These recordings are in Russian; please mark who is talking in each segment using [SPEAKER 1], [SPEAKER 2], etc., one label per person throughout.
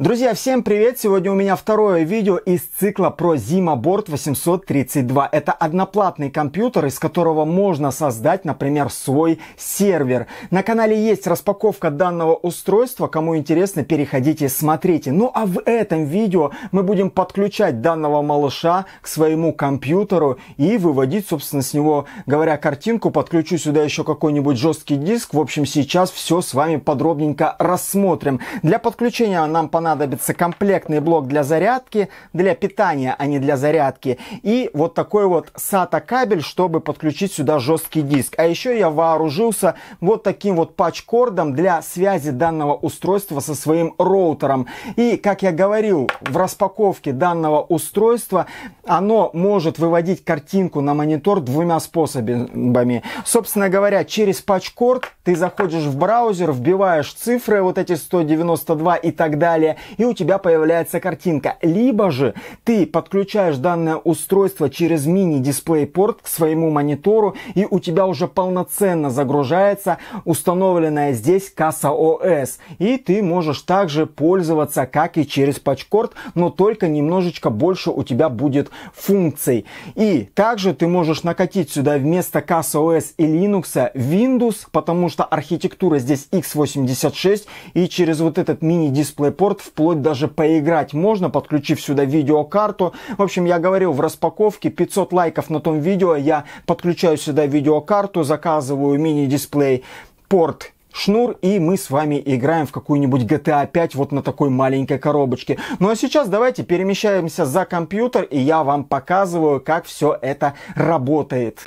[SPEAKER 1] Друзья, всем привет! Сегодня у меня второе видео из цикла про ZimaBoard 832. Это одноплатный компьютер, из которого можно создать, например, свой сервер. На канале есть распаковка данного устройства. Кому интересно, переходите, смотрите. Ну а в этом видео мы будем подключать данного малыша к своему компьютеру и выводить, собственно, с него, говоря, картинку. Подключу сюда еще какой-нибудь жесткий диск. В общем, сейчас все с вами подробненько рассмотрим. Для подключения нам понадобится понадобится комплектный блок для зарядки, для питания, а не для зарядки. И вот такой вот SATA кабель, чтобы подключить сюда жесткий диск. А еще я вооружился вот таким вот патч-кордом для связи данного устройства со своим роутером. И, как я говорил, в распаковке данного устройства оно может выводить картинку на монитор двумя способами. Собственно говоря, через патч-корд ты заходишь в браузер, вбиваешь цифры, вот эти 192 и так далее, и у тебя появляется картинка. Либо же ты подключаешь данное устройство через мини-дисплей-порт к своему монитору, и у тебя уже полноценно загружается установленная здесь касса ОС. И ты можешь также пользоваться, как и через пачкорд, но только немножечко больше у тебя будет функций. И также ты можешь накатить сюда вместо касса ОС и Linux Windows, потому что архитектура здесь x86, и через вот этот мини-дисплей-порт вплоть даже поиграть можно, подключив сюда видеокарту. В общем, я говорил, в распаковке 500 лайков на том видео, я подключаю сюда видеокарту, заказываю мини-дисплей, порт шнур, и мы с вами играем в какую-нибудь GTA 5 вот на такой маленькой коробочке. Ну а сейчас давайте перемещаемся за компьютер, и я вам показываю, как все это работает.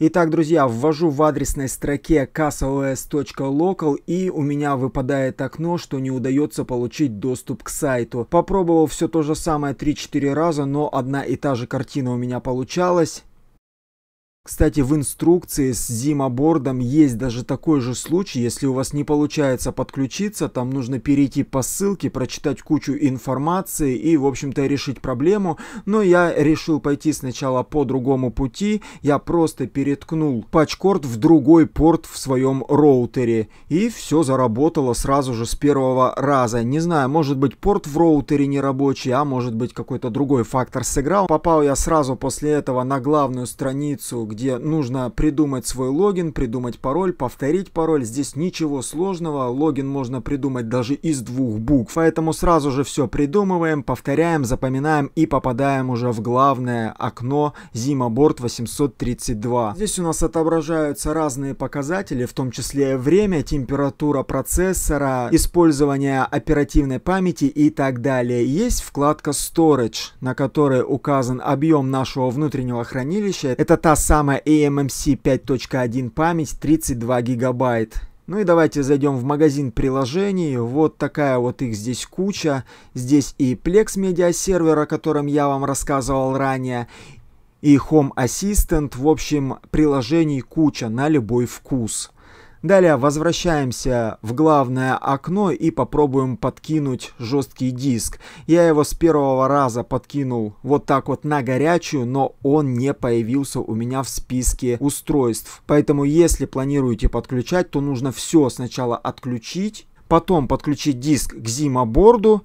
[SPEAKER 1] Итак, друзья, ввожу в адресной строке castles.local и у меня выпадает окно, что не удается получить доступ к сайту. Попробовал все то же самое 3-4 раза, но одна и та же картина у меня получалась. Кстати, в инструкции с зимобордом есть даже такой же случай. Если у вас не получается подключиться, там нужно перейти по ссылке, прочитать кучу информации и, в общем-то, решить проблему. Но я решил пойти сначала по другому пути. Я просто переткнул пачкорд в другой порт в своем роутере. И все заработало сразу же с первого раза. Не знаю, может быть порт в роутере не рабочий, а может быть какой-то другой фактор сыграл. Попал я сразу после этого на главную страницу, где нужно придумать свой логин, придумать пароль, повторить пароль. Здесь ничего сложного, логин можно придумать даже из двух букв. Поэтому сразу же все придумываем, повторяем, запоминаем и попадаем уже в главное окно Zimabord 832. Здесь у нас отображаются разные показатели, в том числе время, температура процессора, использование оперативной памяти и так далее. Есть вкладка Storage, на которой указан объем нашего внутреннего хранилища. Это та самая самая eMMC 5.1 память 32 гигабайт. Ну и давайте зайдем в магазин приложений. Вот такая вот их здесь куча. Здесь и Plex Media сервер, о котором я вам рассказывал ранее, и Home Assistant. В общем, приложений куча на любой вкус. Далее возвращаемся в главное окно и попробуем подкинуть жесткий диск. Я его с первого раза подкинул вот так вот на горячую, но он не появился у меня в списке устройств. Поэтому если планируете подключать, то нужно все сначала отключить, потом подключить диск к зимоборду,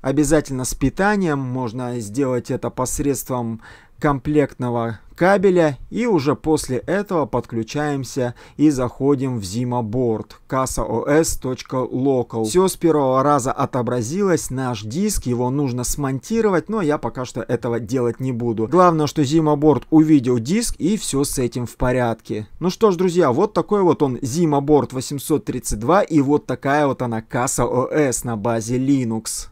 [SPEAKER 1] обязательно с питанием, можно сделать это посредством комплектного кабеля и уже после этого подключаемся и заходим в зимоборд kassaos.local. Все с первого раза отобразилось, наш диск, его нужно смонтировать, но я пока что этого делать не буду. Главное, что зимоборд увидел диск и все с этим в порядке. Ну что ж, друзья, вот такой вот он зимоборд 832 и вот такая вот она Casa на базе Linux.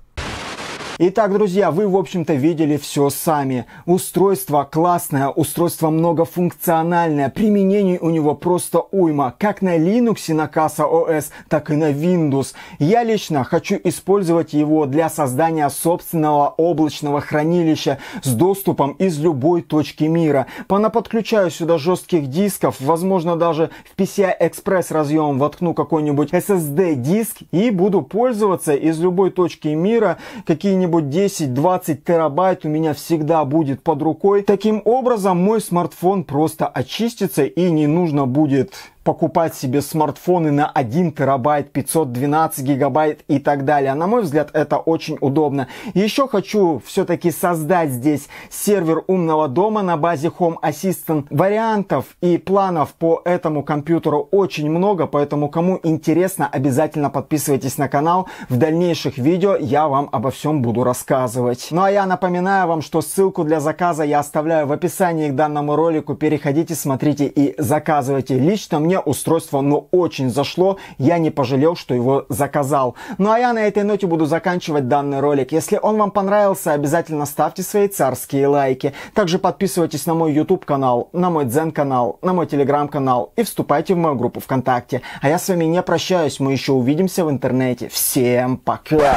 [SPEAKER 1] Итак, друзья, вы, в общем-то, видели все сами. Устройство классное, устройство многофункциональное, применений у него просто уйма, как на Linux, на Casa OS, так и на Windows. Я лично хочу использовать его для создания собственного облачного хранилища с доступом из любой точки мира. Понаподключаю сюда жестких дисков, возможно, даже в PCI-Express разъем воткну какой-нибудь SSD-диск и буду пользоваться из любой точки мира какие-нибудь каких-нибудь 10-20 терабайт у меня всегда будет под рукой. Таким образом мой смартфон просто очистится и не нужно будет покупать себе смартфоны на 1 терабайт, 512 гигабайт и так далее. А на мой взгляд, это очень удобно. Еще хочу все-таки создать здесь сервер умного дома на базе Home Assistant. Вариантов и планов по этому компьютеру очень много, поэтому кому интересно, обязательно подписывайтесь на канал. В дальнейших видео я вам обо всем буду рассказывать. Ну а я напоминаю вам, что ссылку для заказа я оставляю в описании к данному ролику. Переходите, смотрите и заказывайте. Лично мне мне устройство, ну, очень зашло. Я не пожалел, что его заказал. Ну, а я на этой ноте буду заканчивать данный ролик. Если он вам понравился, обязательно ставьте свои царские лайки. Также подписывайтесь на мой YouTube канал, на мой Дзен канал, на мой Телеграм канал и вступайте в мою группу ВКонтакте. А я с вами не прощаюсь, мы еще увидимся в интернете. Всем пока!